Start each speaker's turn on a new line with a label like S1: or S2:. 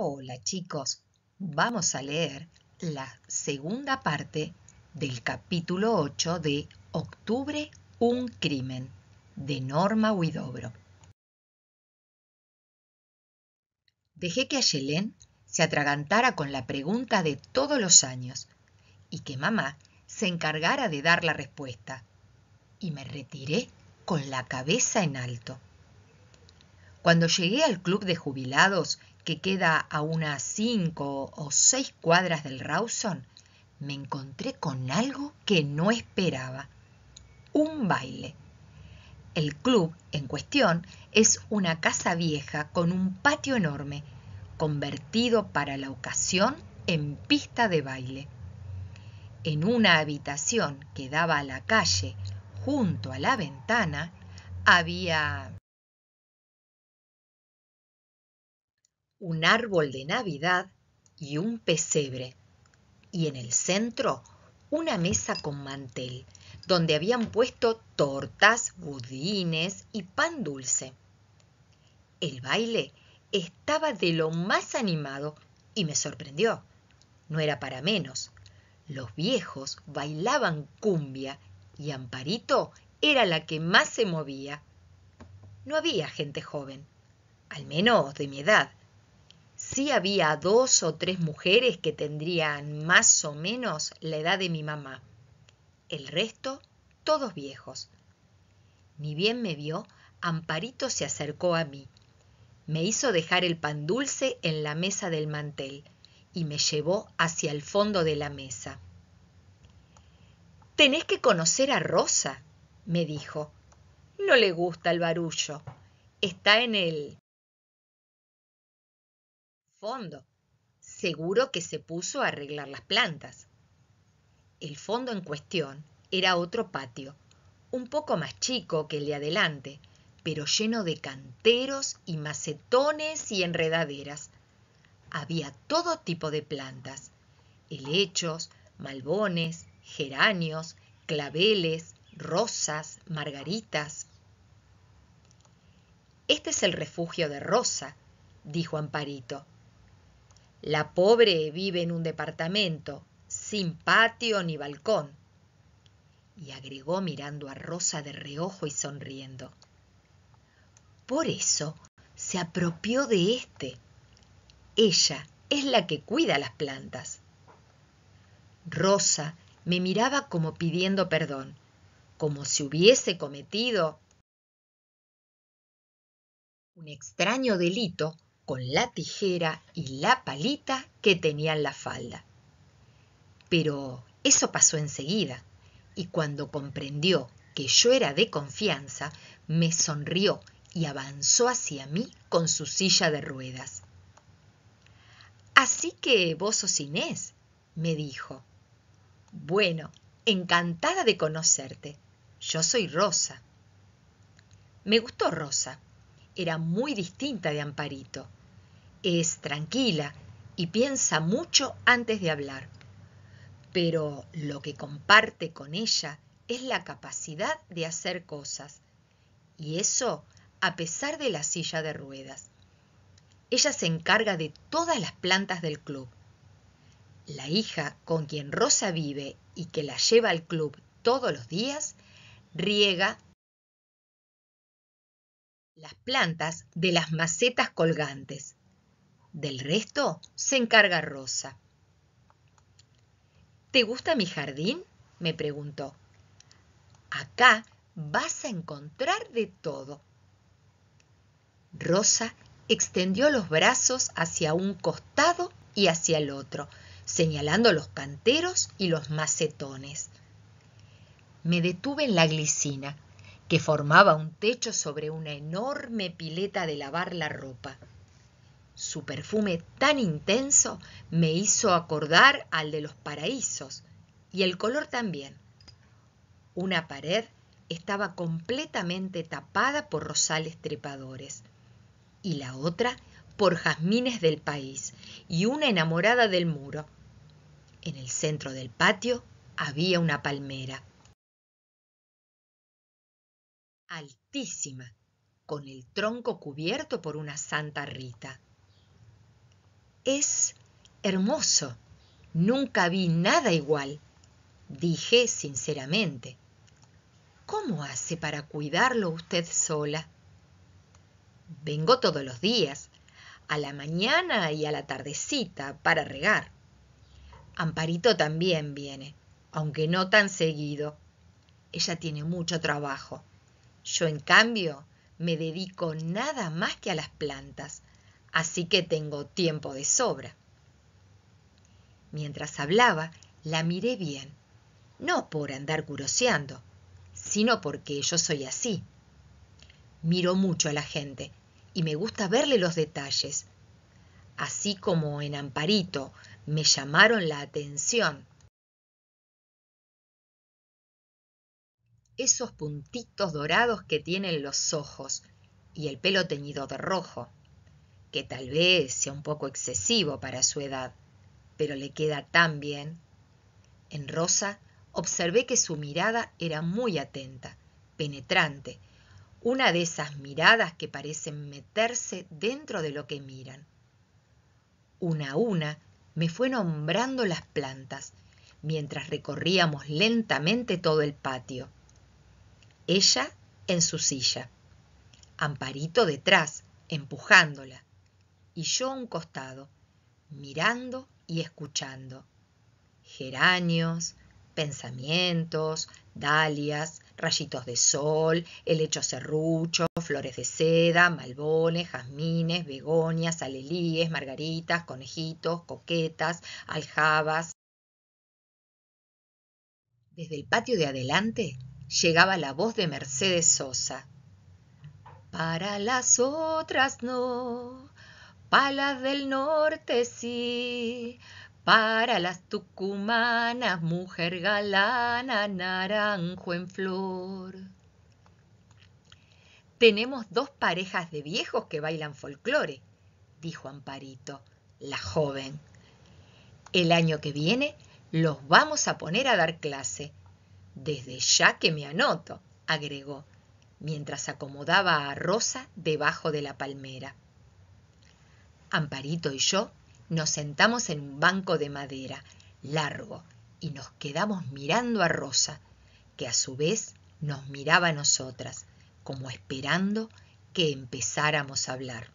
S1: Hola chicos, vamos a leer la segunda parte del capítulo 8 de Octubre, un crimen, de Norma Huidobro. Dejé que Ayelén se atragantara con la pregunta de todos los años y que mamá se encargara de dar la respuesta. Y me retiré con la cabeza en alto. Cuando llegué al club de jubilados que queda a unas cinco o seis cuadras del Rawson, me encontré con algo que no esperaba. Un baile. El club en cuestión es una casa vieja con un patio enorme, convertido para la ocasión en pista de baile. En una habitación que daba a la calle, junto a la ventana, había un árbol de Navidad y un pesebre, y en el centro una mesa con mantel, donde habían puesto tortas, budines y pan dulce. El baile estaba de lo más animado y me sorprendió. No era para menos. Los viejos bailaban cumbia y Amparito era la que más se movía. No había gente joven, al menos de mi edad sí había dos o tres mujeres que tendrían más o menos la edad de mi mamá. El resto, todos viejos. Ni bien me vio, Amparito se acercó a mí. Me hizo dejar el pan dulce en la mesa del mantel y me llevó hacia el fondo de la mesa. Tenés que conocer a Rosa, me dijo. No le gusta el barullo. Está en el Fondo. Seguro que se puso a arreglar las plantas. El fondo en cuestión era otro patio, un poco más chico que el de adelante, pero lleno de canteros y macetones y enredaderas. Había todo tipo de plantas, helechos, malbones, geranios, claveles, rosas, margaritas. Este es el refugio de Rosa, dijo Amparito. La pobre vive en un departamento, sin patio ni balcón. Y agregó mirando a Rosa de reojo y sonriendo. Por eso se apropió de éste. Ella es la que cuida las plantas. Rosa me miraba como pidiendo perdón, como si hubiese cometido un extraño delito con la tijera y la palita que tenía en la falda. Pero eso pasó enseguida, y cuando comprendió que yo era de confianza, me sonrió y avanzó hacia mí con su silla de ruedas. Así que vos sos Inés, me dijo. Bueno, encantada de conocerte. Yo soy Rosa. Me gustó Rosa era muy distinta de Amparito. Es tranquila y piensa mucho antes de hablar. Pero lo que comparte con ella es la capacidad de hacer cosas. Y eso a pesar de la silla de ruedas. Ella se encarga de todas las plantas del club. La hija con quien Rosa vive y que la lleva al club todos los días, riega las plantas de las macetas colgantes. Del resto se encarga Rosa. ¿Te gusta mi jardín? me preguntó. Acá vas a encontrar de todo. Rosa extendió los brazos hacia un costado y hacia el otro, señalando los canteros y los macetones. Me detuve en la glicina, que formaba un techo sobre una enorme pileta de lavar la ropa. Su perfume tan intenso me hizo acordar al de los paraísos y el color también. Una pared estaba completamente tapada por rosales trepadores y la otra por jazmines del país y una enamorada del muro. En el centro del patio había una palmera altísima, con el tronco cubierto por una Santa Rita. Es hermoso. Nunca vi nada igual, dije sinceramente. ¿Cómo hace para cuidarlo usted sola? Vengo todos los días, a la mañana y a la tardecita, para regar. Amparito también viene, aunque no tan seguido. Ella tiene mucho trabajo. Yo, en cambio, me dedico nada más que a las plantas, así que tengo tiempo de sobra. Mientras hablaba, la miré bien, no por andar curoseando, sino porque yo soy así. Miro mucho a la gente y me gusta verle los detalles, así como en Amparito me llamaron la atención esos puntitos dorados que tienen los ojos y el pelo teñido de rojo, que tal vez sea un poco excesivo para su edad, pero le queda tan bien. En Rosa observé que su mirada era muy atenta, penetrante, una de esas miradas que parecen meterse dentro de lo que miran. Una a una me fue nombrando las plantas, mientras recorríamos lentamente todo el patio ella en su silla. Amparito detrás, empujándola, y yo a un costado, mirando y escuchando. Geranios, pensamientos, dalias, rayitos de sol, helechos serruchos, flores de seda, malbones, jazmines, begonias, alelíes, margaritas, conejitos, coquetas, aljabas. Desde el patio de adelante llegaba la voz de Mercedes Sosa. Para las otras no, para las del norte sí, para las tucumanas, mujer galana, naranjo en flor. Tenemos dos parejas de viejos que bailan folclore, dijo Amparito, la joven. El año que viene los vamos a poner a dar clase desde ya que me anoto, agregó, mientras acomodaba a Rosa debajo de la palmera. Amparito y yo nos sentamos en un banco de madera, largo, y nos quedamos mirando a Rosa, que a su vez nos miraba a nosotras, como esperando que empezáramos a hablar.